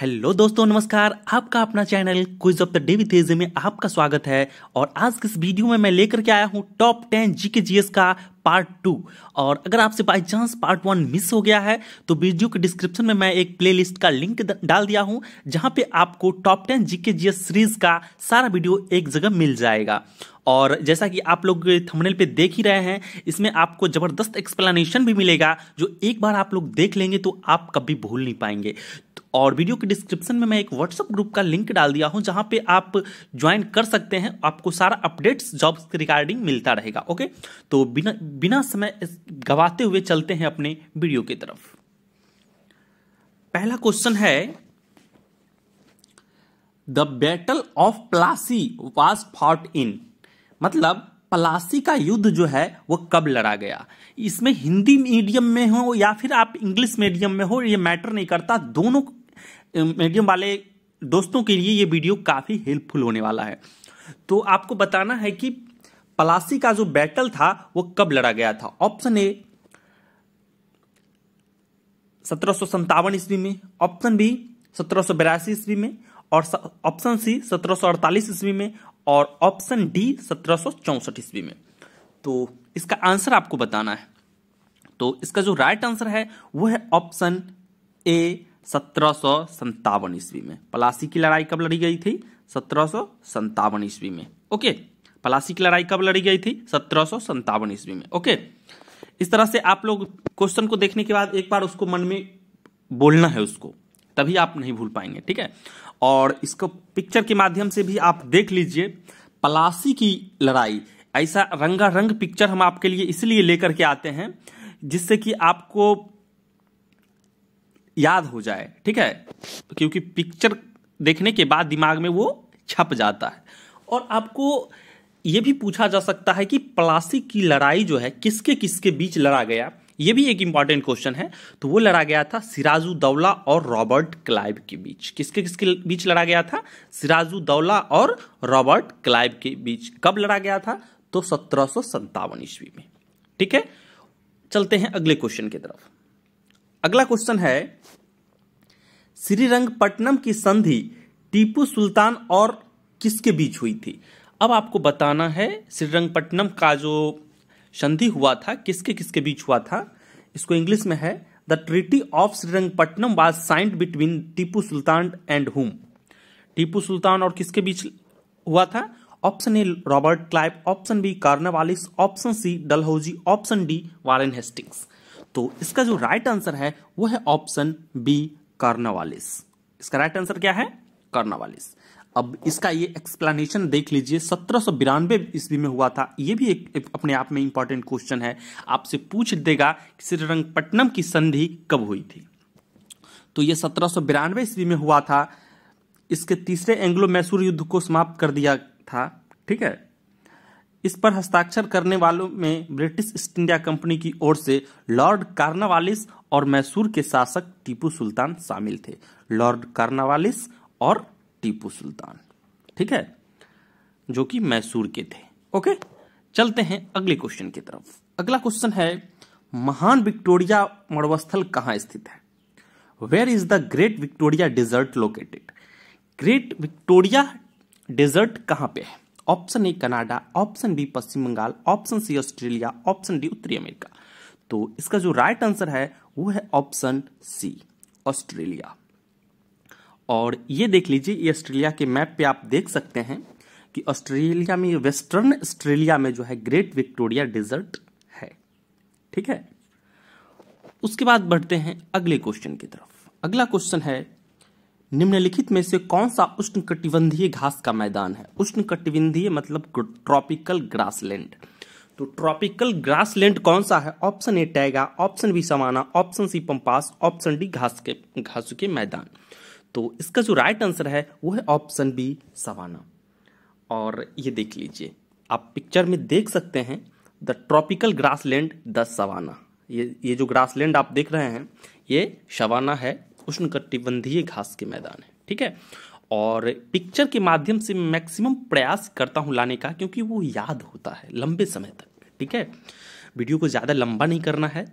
Hello दोस्तों नमस्कार आपका अपना channel quiz of the day with AJ में आपका स्वागत है और आज किस वीडियो में मैं लेकर के आया हूँ टॉप टेन जीके जीएस का पार्ट टू और अगर आपसे by chance part one miss हो गया है तो वीडियो के डिस्क्रिप्शन में मैं एक प्लेलिस्ट का लिंक डाल दिया हूँ जहाँ पे आपको top ten GK GS series का सारा वीडियो एक जगह मिल जाएगा और जैसा कि आप लोग थंबनेल पे देख ही रहे हैं इसमें आपको ज़बरदस्त एक्सप्लेनेशन भी मिलेगा जो एक बार आप लोग देख लेंगे तो आप कभी भूल नहीं पाएंगे और वीडियो के डिस्क्रिप्शन में मैं एक व्हाट्सअप ग्रुप का लिंक डाल दिया हूँ जहाँ पे आप ज्वाइन कर सकते हैं आपको सारा अपडेट्स जॉब्स के रिगार्डिंग मिलता रहेगा ओके तो बिना बिना समय गवाते हुए चलते हैं अपने वीडियो की तरफ पहला क्वेश्चन है the battle of Plassey was fought in मतलब प्लासी का युद्ध जो है वो कब लड़ा गया इसमें हिंदी मीडियम में हो या फिर आप इंग्लिश मीडियम में हो ये मैटर नहीं करता दोनों मीडियम वाले दोस्तों के लिए ये वीडियो काफ़ी हेल्पफुल होने वाला है तो आपको बताना है कि पलासी का जो बैटल था वो कब लड़ा गया था ऑप्शन ए सत्रह ईस्वी में ऑप्शन बी सत्रह ईस्वी में और ऑप्शन सी सत्रह अड़तालीस ईस्वी में और ऑप्शन डी सत्रह ईस्वी में तो इसका आंसर आपको बताना है तो इसका जो राइट आंसर है वो है ऑप्शन ए सत्रह ईस्वी में पलासी की लड़ाई कब लड़ी गई थी सत्रह ईस्वी में ओके पलासी की लड़ाई कब लड़ी गई थी सत्रह ईस्वी में ओके इस तरह से आप लोग क्वेश्चन को देखने के बाद एक बार उसको मन में बोलना है उसको तभी आप नहीं भूल पाएंगे ठीक है और इसको पिक्चर के माध्यम से भी आप देख लीजिए पलासी की लड़ाई ऐसा रंगा रंग पिक्चर हम आपके लिए इसलिए लेकर के आते हैं जिससे कि आपको याद हो जाए ठीक है तो क्योंकि पिक्चर देखने के बाद दिमाग में वो छप जाता है और आपको ये भी पूछा जा सकता है कि प्लासी की लड़ाई जो है किसके किसके बीच लड़ा गया ये भी एक इंपॉर्टेंट क्वेश्चन है तो वो लड़ा गया था दौला और रॉबर्ट क्लाइव के बीच किसके किसके बीच लड़ा गया था दौला और रॉबर्ट क्लाइव के बीच कब लड़ा गया था तो सत्रह ईस्वी में ठीक है चलते हैं अगले क्वेश्चन की तरफ अगला क्वेश्चन है श्रीरंगपट्टनम की संधि टीपू सुल्तान और किसके बीच हुई थी अब आपको बताना है श्रीरंगपट्टनम का जो संधि हुआ था किसके किसके बीच हुआ था इसको इंग्लिश में है the treaty of Srirangapatnam was signed between Tipu Sultan and whom Tipu Sultan और किसके बीच हुआ था option A Robert Clive option B Cornwallis option C Dalhousie option D Warren Hastings तो इसका जो राइट आंसर है वो है ऑप्शन बी कार्नावालिस इसका राइट आंसर क्या है कार्नावालिस अब इसका ये एक्सप्लेनेशन देख लीजिए सत्रह सौ बिरानवे ईस्वी में हुआ था ये भी एक, एक अपने आप में इंपॉर्टेंट क्वेश्चन है आपसे पूछ देगा कि श्रीरंगपट्टनम की संधि कब हुई थी तो ये सत्रह सौ बिरानवे ईस्वी में हुआ था इसके तीसरे एंग्लो मैसूर युद्ध को समाप्त कर दिया था ठीक है इस पर हस्ताक्षर करने वालों में ब्रिटिश ईस्ट इंडिया कंपनी की ओर से लॉर्ड कार्नावालिस और मैसूर के शासक टीपू सुल्तान शामिल थे लॉर्ड कार्नावालिस और टीपू सुल्तान ठीक है जो कि मैसूर के थे ओके चलते हैं अगले क्वेश्चन की तरफ अगला क्वेश्चन है महान विक्टोरिया मरुस्थल कहां स्थित है where is the great Victoria desert located great Victoria desert कहां पे है option A Canada option B Paschim Bangal option C Australia option D उत्तरी अमेरिका तो इसका जो राइट आंसर है वो है ऑप्शन सी ऑस्ट्रेलिया और ये देख लीजिए ये ऑस्ट्रेलिया के मैप पे आप देख सकते हैं कि ऑस्ट्रेलिया में वेस्टर्न ऑस्ट्रेलिया में जो है ग्रेट विक्टोरिया डिजर्ट है ठीक है उसके बाद बढ़ते हैं अगले क्वेश्चन की तरफ अगला क्वेश्चन है निम्नलिखित में से कौन सा उष्णकटिबंधीय घास का मैदान है उष्णकटिबंधीय मतलब ट्रॉपिकल ग्रासलैंड तो ट्रॉपिकल ग्रासलैंड कौन सा है option A taiga option B savanna option C pampas option D घास के घास के मैदान तो इसका जो राइट आंसर है वो है ऑप्शन बी सवाना और ये देख लीजिए आप पिक्चर में देख सकते हैं the tropical grassland the savanna ये ये जो ग्रासलैंड आप देख रहे हैं ये शवाना है उष्णकटिबंधीय घास के मैदान है ठीक है और पिक्चर के माध्यम से मैक्सिमम प्रयास करता हूँ लाने का क्योंकि वो याद होता है लंबे समय तक ठीक है वीडियो को ज़्यादा लंबा नहीं करना है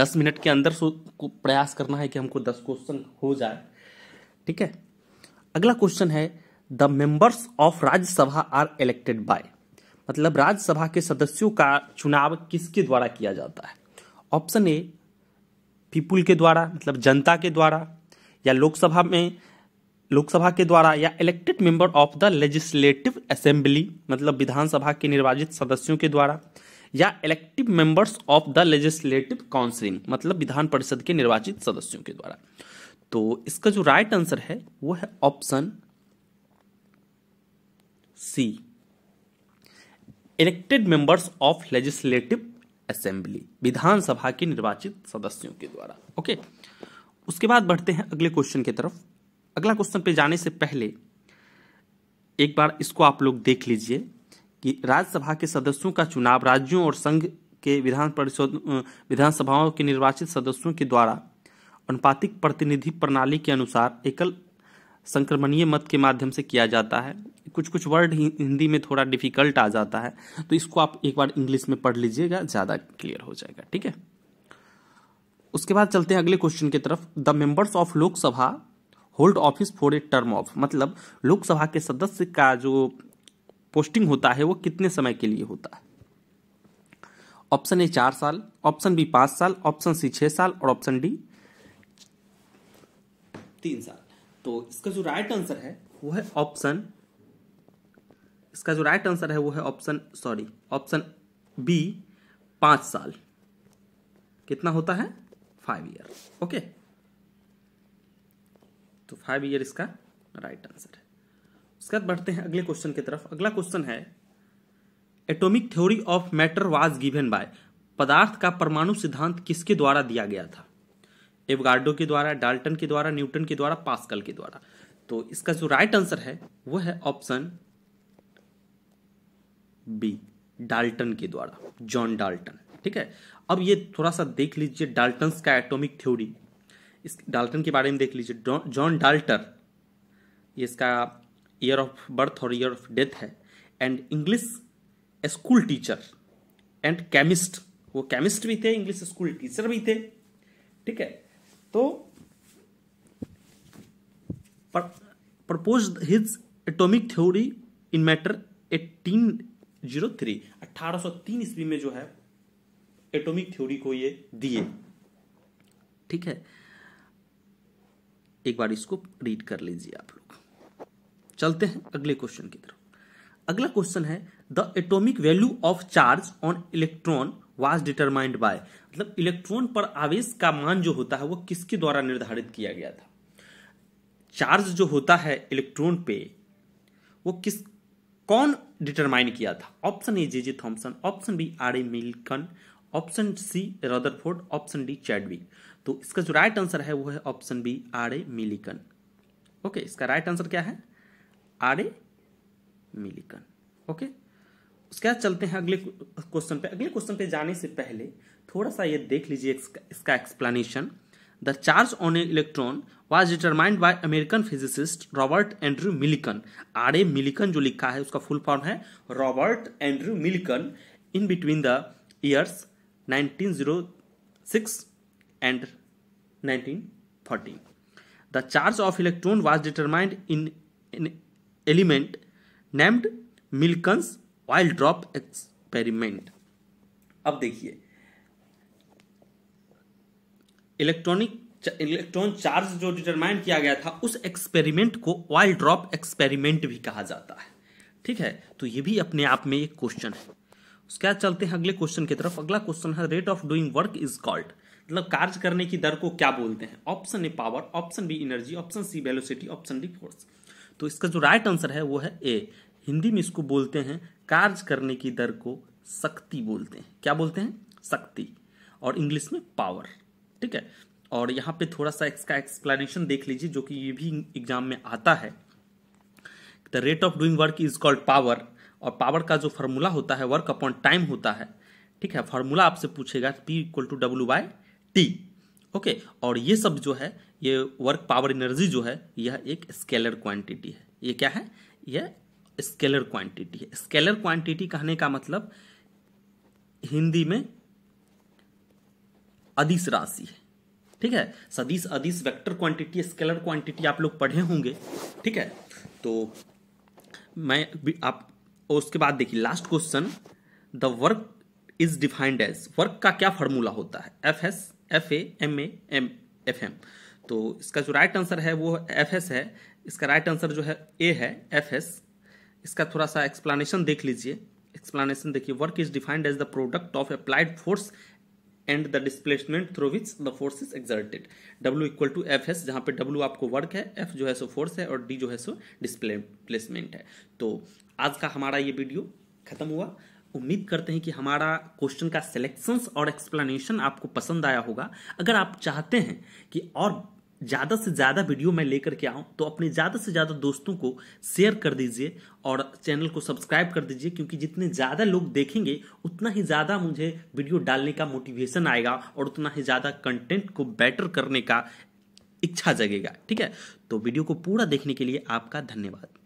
दस मिनट के अंदर सो को प्रयास करना है कि हमको दस क्वेश्चन हो जाए ठीक है अगला क्वेश्चन है the members of Rajya Sabha are elected by मतलब राज्यसभा के सदस्यों का चुनाव किसके द्वारा किया जाता है ऑप्शन ए पीपुल के द्वारा मतलब जनता के द्वारा या लोकसभा में लोकसभा के द्वारा या elected member of the legislative assembly मतलब विधानसभा के निर्वाचित सदस्यों के द्वारा या elective members of the legislative counselling मतलब विधान परिषद के निर्वाचित सदस्यों के द्वारा तो इसका जो राइट आंसर है वो है option C elected members of legislative assembly Vidhan Sabha के निर्वाचित सदस्यों के द्वारा ओके उसके बाद बढ़ते हैं अगले क्वेश्चन की तरफ अगला क्वेश्चन पे जाने से पहले एक बार इसको आप लोग देख लीजिए कि राज्यसभा के सदस्यों का चुनाव राज्यों और संघ के विधान परिषद विधानसभाओं के निर्वाचित सदस्यों के द्वारा अनुपातिक प्रतिनिधि प्रणाली के अनुसार एकल संक्रमणीय मत के माध्यम से किया जाता है कुछ कुछ वर्ड हिंदी में थोड़ा डिफिकल्ट आ जाता है तो इसको आप एक बार इंग्लिश में पढ़ लीजिएगा ज़्यादा क्लियर हो जाएगा ठीक है उसके बाद चलते हैं अगले क्वेश्चन की तरफ the members of Lok Sabha hold office for a term of मतलब लोकसभा के सदस्य का जो पोस्टिंग होता है वो कितने समय के लिए होता है ऑप्शन ए चार साल ऑप्शन बी पांच साल ऑप्शन सी छह साल और ऑप्शन डी तीन साल तो इसका जो राइट आंसर है वो है ऑप्शन इसका जो राइट आंसर है वो है ऑप्शन सॉरी ऑप्शन बी पांच साल कितना होता है फाइव ईयर ओके तो फाइव ईयर इसका राइट आंसर है उसके बाद बढ़ते हैं अगले क्वेश्चन की तरफ अगला क्वेश्चन है atomic theory of matter was given by पदार्थ का परमाणु सिद्धांत किसके द्वारा दिया गया था एवगार्डो के द्वारा डाल्टन के द्वारा न्यूटन के द्वारा पास्कल के द्वारा तो इसका जो राइट आंसर है वो है ऑप्शन बी डाल्टन के द्वारा जॉन डाल्टन ठीक है अब ये थोड़ा सा देख लीजिए डाल्टन का एटॉमिक थ्योरी इस डाल्टन के बारे में देख लीजिए जॉन डाल्टर ये इसका ईयर ऑफ बर्थ और ईयर ऑफ डेथ है and English school teacher and chemist वो केमिस्ट भी थे इंग्लिश स्कूल टीचर भी थे ठीक है तो propose his atomic theory in matter eighteen zero three अट्ठारह सौ तीन ईस्वी में जो है एटॉमिक थ्योरी को ये दिए ठीक है एक बार इसको रीड कर लीजिए आप लोग चलते हैं अगले क्वेश्चन की तरफ अगला क्वेश्चन है the atomic value of charge on electron was determined by मतलब इलेक्ट्रॉन पर आवेश का मान जो होता है वो किसके द्वारा निर्धारित किया गया था चार्ज जो होता है इलेक्ट्रॉन पे वो किस कौन डिटरमाइन किया था option A J J Thomson option B R A Millikan option C Rutherford option D Chadwick तो इसका जो राइट आंसर है वो है option B R A Millikan okay इसका राइट आंसर क्या है आर ए मिलिकन ओके उसके बाद चलते हैं अगले क्वेश्चन पे अगले क्वेश्चन पे जाने से पहले थोड़ा सा ये देख लीजिए इसका explanation the charge on a electron was determined by American physicist Robert Andrew Millikan R A Millikan जो लिखा है उसका फुल फॉर्म है Robert Andrew Millikan in between the years 1906 and 1914. The charge of electron was determined in element named Millikan's wild drop experiment अब देखिए electronic electron charge जो determine किया गया था उस एक्सपेरिमेंट को वाइल्ड ड्रॉप एक्सपेरिमेंट भी कहा जाता है ठीक है तो ये भी अपने आप में एक क्वेश्चन है उसके बाद चलते हैं अगले क्वेश्चन की तरफ अगला क्वेश्चन है rate of doing work is called मतलब कार्य करने की दर को क्या बोलते हैं option A power option B energy option C velocity option D force तो इसका जो राइट आंसर है वो है ए हिंदी में इसको बोलते हैं कार्य करने की दर को शक्ति बोलते हैं क्या बोलते हैं शक्ति और इंग्लिश में पावर ठीक है और यहाँ पे थोड़ा सा इसका एक्सप्लेनेशन देख लीजिए जो कि ये भी एग्जाम में आता है the rate of doing work is called power और पावर का जो फार्मूला होता है वर्क अपॉन टाइम होता है ठीक है फार्मूला आपसे पूछेगा P equal to W by T okay और ये सब जो है ये वर्क पावर एनर्जी जो है यह एक स्केलर क्वांटिटी है ये क्या है यह स्केलर क्वांटिटी है स्केलर क्वांटिटी कहने का मतलब हिंदी में अदिश राशि है ठीक है सदिश अदिश वेक्टर क्वांटिटी स्केलर क्वांटिटी आप लोग पढ़े होंगे ठीक है तो मैं भी आप उसके बाद देखिए last question the work is defined as work का क्या फॉर्मूला होता है F S F A M A M F M तो इसका जो राइट आंसर है वो एफ एस है इसका राइट आंसर जो है ए है एफ एस इसका थोड़ा सा एक्सप्लानशन देख लीजिए एक्सप्लानशन देखिए work is defined as the product of applied force and the displacement through which the force is exerted W equal to F S जहाँ पे डब्ल्यू आपको वर्क है एफ जो है सो फोर्स है और डी जो है सो डिस्प्लेसमेंट है तो आज का हमारा ये वीडियो खत्म हुआ उम्मीद करते हैं कि हमारा क्वेश्चन का सिलेक्शंस और एक्सप्लेनेशन आपको पसंद आया होगा अगर आप चाहते हैं कि और ज़्यादा से ज़्यादा वीडियो मैं लेकर के आऊँ तो अपने ज़्यादा से ज़्यादा दोस्तों को शेयर कर दीजिए और चैनल को सब्सक्राइब कर दीजिए क्योंकि जितने ज़्यादा लोग देखेंगे उतना ही ज़्यादा मुझे वीडियो डालने का मोटिवेशन आएगा और उतना ही ज़्यादा कंटेंट को बेटर करने का इच्छा जगेगा ठीक है तो वीडियो को पूरा देखने के लिए आपका धन्यवाद